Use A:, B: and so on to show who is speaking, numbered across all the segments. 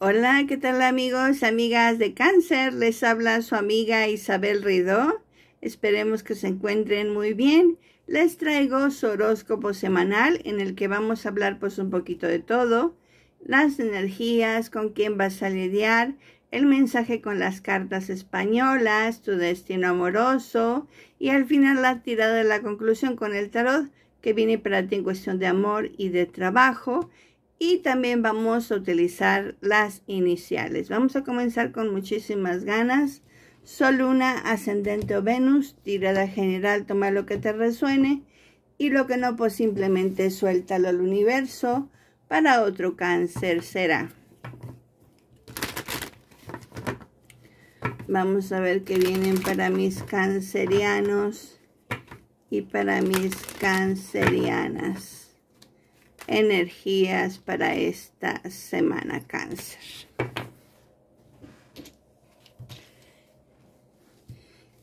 A: Hola, ¿qué tal amigos, amigas de cáncer? Les habla su amiga Isabel Ridó. Esperemos que se encuentren muy bien. Les traigo su horóscopo semanal en el que vamos a hablar pues un poquito de todo. Las energías, con quién vas a lidiar, el mensaje con las cartas españolas, tu destino amoroso y al final la tirada de la conclusión con el tarot que viene para ti en cuestión de amor y de trabajo y también vamos a utilizar las iniciales. Vamos a comenzar con muchísimas ganas. Sol, Luna, Ascendente o Venus, tirada general, toma lo que te resuene y lo que no, pues simplemente suéltalo al universo. Para otro cáncer será. Vamos a ver qué vienen para mis cancerianos y para mis cancerianas energías para esta semana cáncer.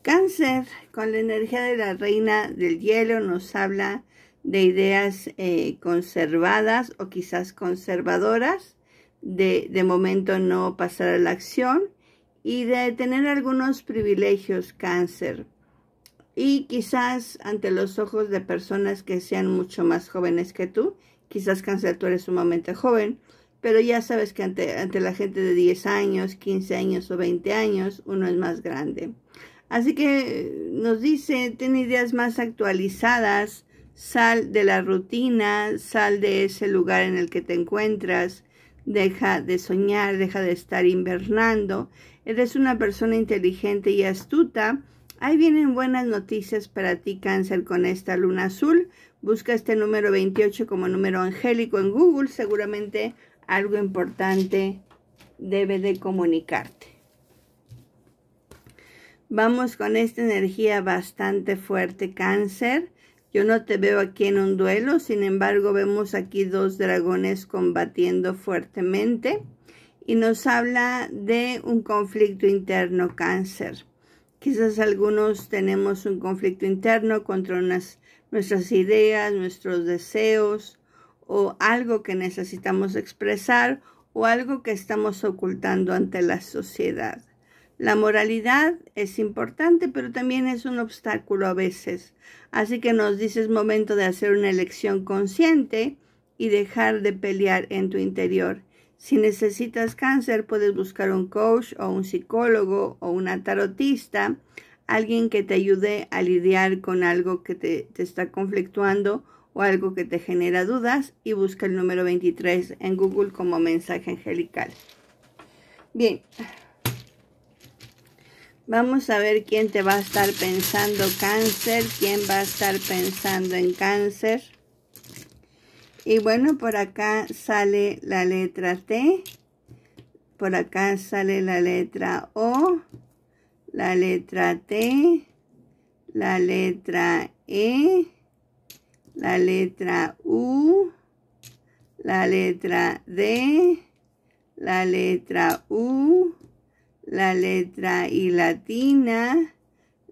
A: Cáncer con la energía de la reina del hielo nos habla de ideas eh, conservadas o quizás conservadoras, de, de momento no pasar a la acción y de tener algunos privilegios cáncer, y quizás ante los ojos de personas que sean mucho más jóvenes que tú, quizás cáncer tú eres sumamente joven, pero ya sabes que ante, ante la gente de 10 años, 15 años o 20 años, uno es más grande. Así que nos dice, ten ideas más actualizadas, sal de la rutina, sal de ese lugar en el que te encuentras, deja de soñar, deja de estar invernando. Eres una persona inteligente y astuta Ahí vienen buenas noticias para ti, cáncer, con esta luna azul. Busca este número 28 como número angélico en Google. Seguramente algo importante debe de comunicarte. Vamos con esta energía bastante fuerte, cáncer. Yo no te veo aquí en un duelo, sin embargo vemos aquí dos dragones combatiendo fuertemente y nos habla de un conflicto interno cáncer. Quizás algunos tenemos un conflicto interno contra nuestras ideas, nuestros deseos o algo que necesitamos expresar o algo que estamos ocultando ante la sociedad. La moralidad es importante, pero también es un obstáculo a veces. Así que nos dices momento de hacer una elección consciente y dejar de pelear en tu interior si necesitas cáncer, puedes buscar un coach o un psicólogo o una tarotista, alguien que te ayude a lidiar con algo que te, te está conflictuando o algo que te genera dudas y busca el número 23 en Google como mensaje angelical. Bien, Vamos a ver quién te va a estar pensando cáncer, quién va a estar pensando en cáncer. Y bueno, por acá sale la letra T. Por acá sale la letra O. La letra T. La letra E. La letra U. La letra D. La letra U. La letra I latina.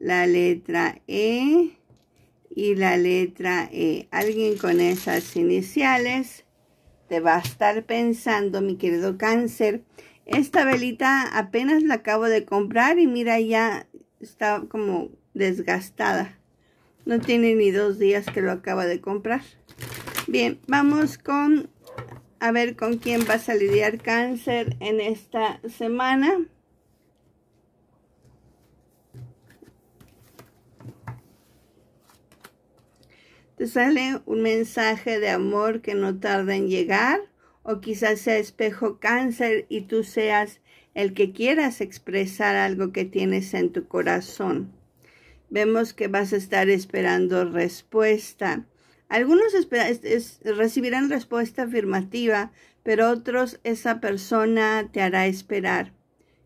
A: La letra E y la letra E. Alguien con esas iniciales te va a estar pensando, mi querido cáncer. Esta velita apenas la acabo de comprar y mira ya está como desgastada. No tiene ni dos días que lo acaba de comprar. Bien, vamos con a ver con quién vas a lidiar cáncer en esta semana. te sale un mensaje de amor que no tarda en llegar o quizás sea espejo cáncer y tú seas el que quieras expresar algo que tienes en tu corazón. Vemos que vas a estar esperando respuesta. Algunos recibirán respuesta afirmativa, pero otros esa persona te hará esperar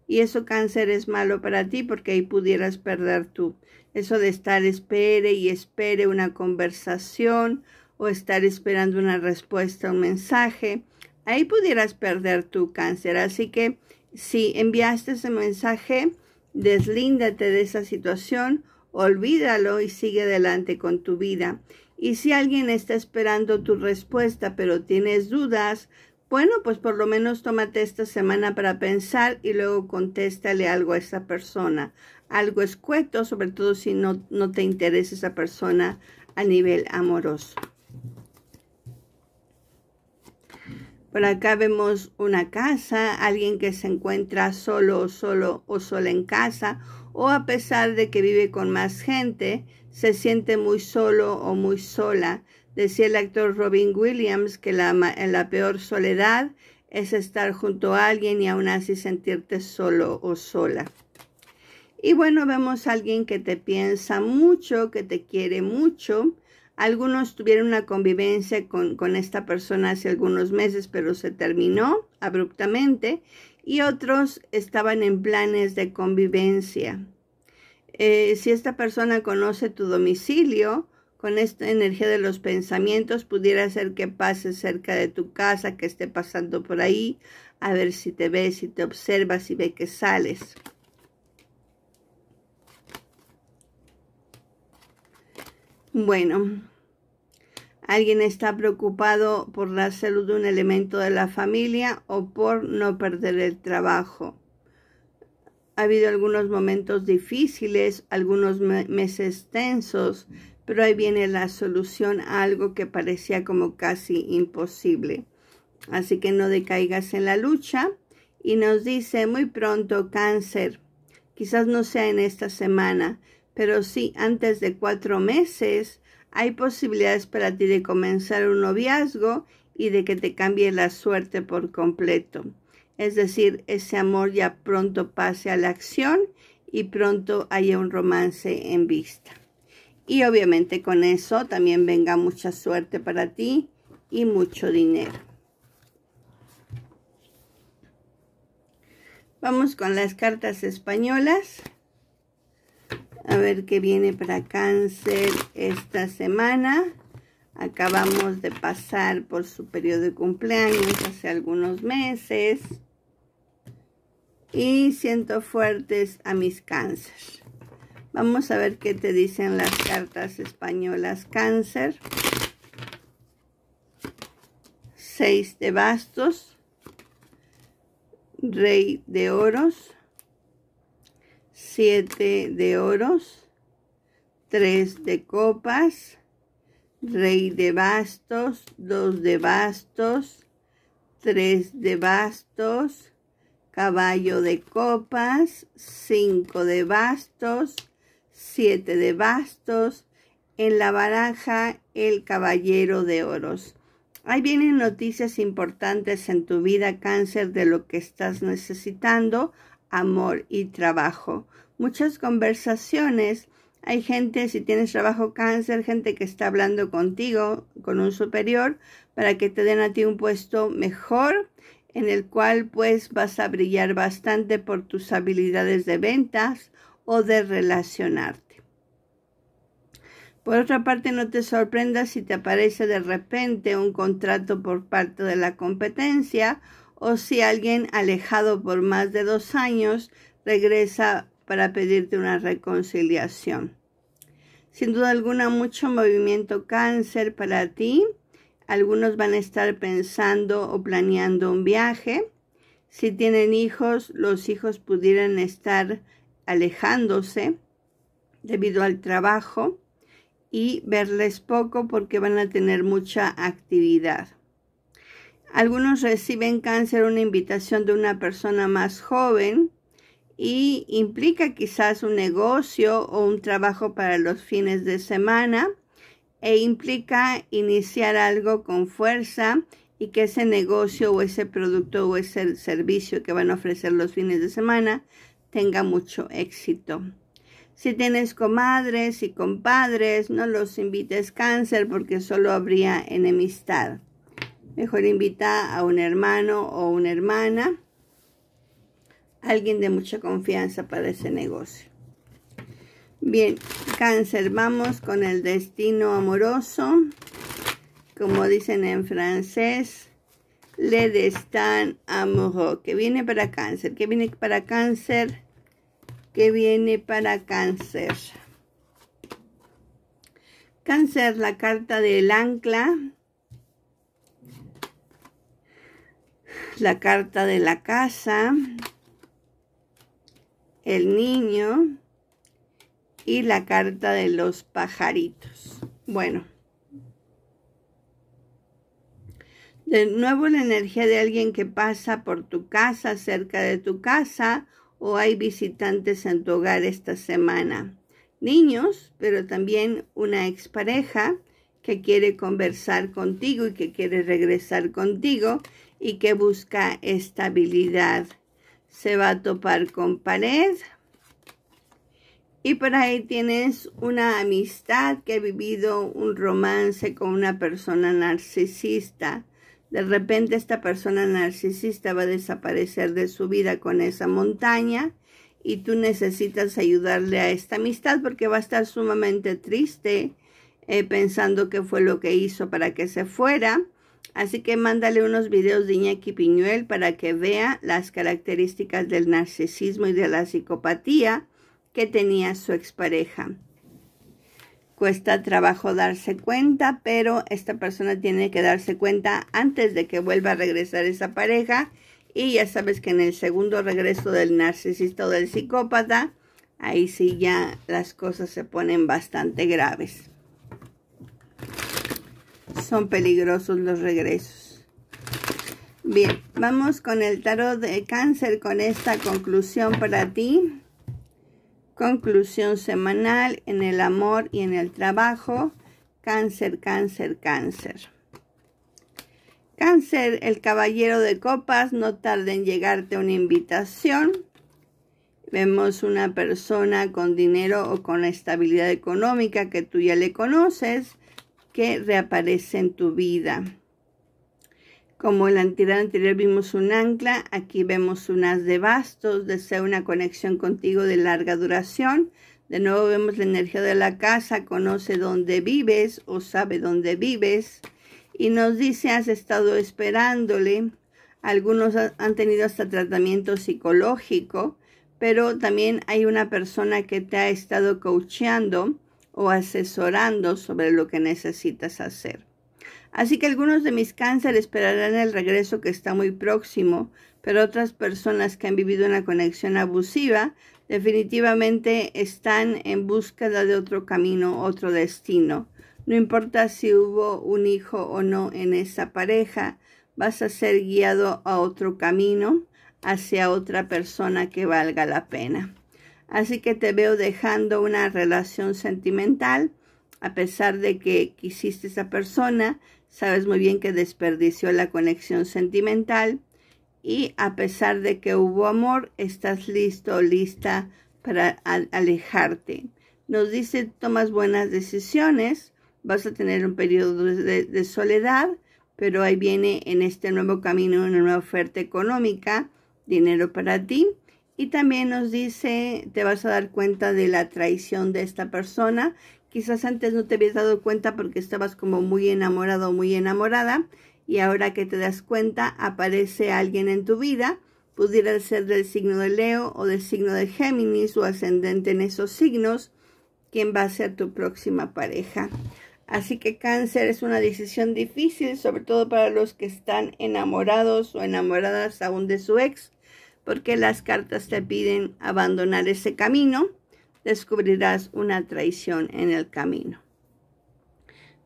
A: y eso cáncer es malo para ti porque ahí pudieras perder tú. Eso de estar espere y espere una conversación o estar esperando una respuesta, un mensaje, ahí pudieras perder tu cáncer. Así que si enviaste ese mensaje, deslíndate de esa situación, olvídalo y sigue adelante con tu vida. Y si alguien está esperando tu respuesta pero tienes dudas, bueno, pues por lo menos tómate esta semana para pensar y luego contéstale algo a esa persona. Algo escueto, sobre todo si no, no te interesa esa persona a nivel amoroso. Por acá vemos una casa, alguien que se encuentra solo o solo o sola en casa, o a pesar de que vive con más gente, se siente muy solo o muy sola, Decía el actor Robin Williams que la, la peor soledad es estar junto a alguien y aún así sentirte solo o sola. Y bueno, vemos a alguien que te piensa mucho, que te quiere mucho. Algunos tuvieron una convivencia con, esta persona hace algunos meses, pero se terminó abruptamente. Y otros estaban en planes de convivencia. Eh, si esta persona conoce tu domicilio con esta energía de los pensamientos pudiera ser que pases cerca de tu casa, que esté pasando por ahí, a ver si te ves, si te observas, si ve que sales. Bueno, alguien está preocupado por la salud de un elemento de la familia o por no perder el trabajo. Ha habido algunos momentos difíciles, algunos meses tensos, pero ahí viene la solución a algo que parecía como casi imposible. Así que no decaigas en la lucha. Y nos dice muy pronto cáncer. Quizás no sea en esta semana, pero sí antes de cuatro meses hay posibilidades para ti de comenzar un noviazgo y de que te cambie la suerte por completo. Es decir, ese amor ya pronto pase a la acción y pronto haya un romance en vista. Y obviamente con eso también venga mucha suerte para ti y mucho dinero. Vamos con las cartas españolas. A ver qué viene para cáncer esta semana. Acabamos de pasar por su periodo de cumpleaños hace algunos meses. Y siento fuertes a mis cánceres. Vamos a ver qué te dicen las cartas españolas. Cáncer. Seis de bastos. Rey de oros. Siete de oros. Tres de copas. Rey de bastos. Dos de bastos. Tres de bastos. Caballo de copas. Cinco de bastos siete de bastos, en la baraja el caballero de oros. Ahí vienen noticias importantes en tu vida, cáncer, de lo que estás necesitando, amor y trabajo. Muchas conversaciones. Hay gente, si tienes trabajo cáncer, gente que está hablando contigo, con un superior, para que te den a ti un puesto mejor, en el cual pues vas a brillar bastante por tus habilidades de ventas o de relacionarte. Por otra parte, no te sorprendas si te aparece de repente un contrato por parte de la competencia o si alguien alejado por más de dos años regresa para pedirte una reconciliación. Sin duda alguna, mucho movimiento cáncer para ti. Algunos van a estar pensando o planeando un viaje. Si tienen hijos, los hijos pudieran estar alejándose debido al trabajo y verles poco porque van a tener mucha actividad. Algunos reciben cáncer una invitación de una persona más joven y implica quizás un negocio o un trabajo para los fines de semana e implica iniciar algo con fuerza y que ese negocio o ese producto o ese servicio que van a ofrecer los fines de semana tenga mucho éxito. Si tienes comadres y compadres, no los invites cáncer porque solo habría enemistad. Mejor invita a un hermano o una hermana, alguien de mucha confianza para ese negocio. Bien, cáncer, vamos con el destino amoroso. Como dicen en francés, le están a Mojo, que viene para cáncer, que viene para cáncer, que viene para cáncer. Cáncer, la carta del ancla, la carta de la casa, el niño y la carta de los pajaritos. Bueno. De nuevo la energía de alguien que pasa por tu casa, cerca de tu casa, o hay visitantes en tu hogar esta semana. Niños, pero también una expareja que quiere conversar contigo y que quiere regresar contigo y que busca estabilidad. Se va a topar con pared. Y por ahí tienes una amistad que ha vivido un romance con una persona narcisista de repente esta persona narcisista va a desaparecer de su vida con esa montaña y tú necesitas ayudarle a esta amistad porque va a estar sumamente triste eh, pensando qué fue lo que hizo para que se fuera. Así que mándale unos videos de Iñaki Piñuel para que vea las características del narcisismo y de la psicopatía que tenía su expareja cuesta trabajo darse cuenta, pero esta persona tiene que darse cuenta antes de que vuelva a regresar esa pareja. Y ya sabes que en el segundo regreso del narcisista o del psicópata, ahí sí ya las cosas se ponen bastante graves. Son peligrosos los regresos. Bien, vamos con el tarot de cáncer con esta conclusión para ti conclusión semanal en el amor y en el trabajo, cáncer, cáncer, cáncer. Cáncer, el caballero de copas, no tarda en llegarte una invitación. Vemos una persona con dinero o con la estabilidad económica que tú ya le conoces, que reaparece en tu vida. Como en la entidad anterior vimos un ancla, aquí vemos un as de bastos, desea una conexión contigo de larga duración. De nuevo vemos la energía de la casa, conoce dónde vives o sabe dónde vives. Y nos dice, has estado esperándole. Algunos han tenido hasta tratamiento psicológico, pero también hay una persona que te ha estado coacheando o asesorando sobre lo que necesitas hacer. Así que algunos de mis cánceres esperarán el regreso que está muy próximo, pero otras personas que han vivido una conexión abusiva definitivamente están en búsqueda de otro camino, otro destino. No importa si hubo un hijo o no en esa pareja, vas a ser guiado a otro camino, hacia otra persona que valga la pena. Así que te veo dejando una relación sentimental, a pesar de que quisiste esa persona, Sabes muy bien que desperdició la conexión sentimental y a pesar de que hubo amor, estás listo o lista para alejarte. Nos dice, tomas buenas decisiones, vas a tener un periodo de, de soledad, pero ahí viene en este nuevo camino una nueva oferta económica, dinero para ti. Y también nos dice, te vas a dar cuenta de la traición de esta persona Quizás antes no te habías dado cuenta porque estabas como muy enamorado o muy enamorada y ahora que te das cuenta aparece alguien en tu vida, pudiera ser del signo de Leo o del signo de Géminis o ascendente en esos signos, quien va a ser tu próxima pareja. Así que cáncer es una decisión difícil, sobre todo para los que están enamorados o enamoradas aún de su ex, porque las cartas te piden abandonar ese camino descubrirás una traición en el camino.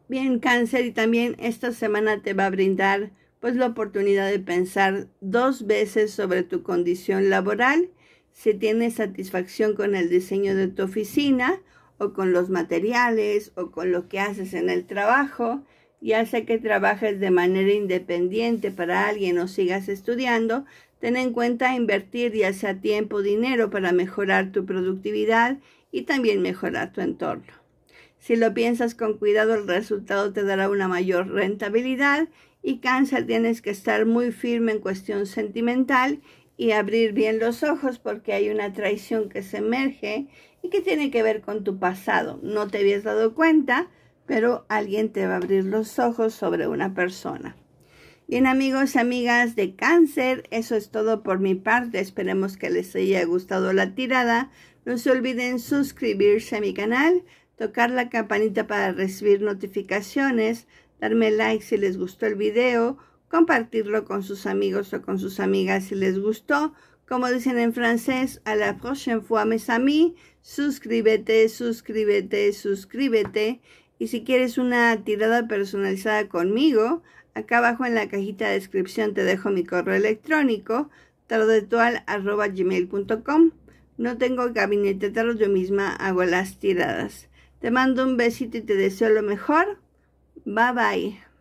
A: Bien, cáncer, y también esta semana te va a brindar pues la oportunidad de pensar dos veces sobre tu condición laboral, si tienes satisfacción con el diseño de tu oficina o con los materiales o con lo que haces en el trabajo, ya sea que trabajes de manera independiente para alguien o sigas estudiando, Ten en cuenta invertir ya sea tiempo dinero para mejorar tu productividad y también mejorar tu entorno. Si lo piensas con cuidado, el resultado te dará una mayor rentabilidad y cáncer tienes que estar muy firme en cuestión sentimental y abrir bien los ojos porque hay una traición que se emerge y que tiene que ver con tu pasado. No te habías dado cuenta, pero alguien te va a abrir los ojos sobre una persona. Bien amigos, amigas de cáncer, eso es todo por mi parte. Esperemos que les haya gustado la tirada. No se olviden suscribirse a mi canal, tocar la campanita para recibir notificaciones, darme like si les gustó el video, compartirlo con sus amigos o con sus amigas si les gustó. Como dicen en francés, a la prochaine fois mes amis, suscríbete, suscríbete, suscríbete. Y si quieres una tirada personalizada conmigo, Acá abajo en la cajita de descripción te dejo mi correo electrónico gmail.com No tengo gabinete tarot, yo misma hago las tiradas. Te mando un besito y te deseo lo mejor. Bye bye.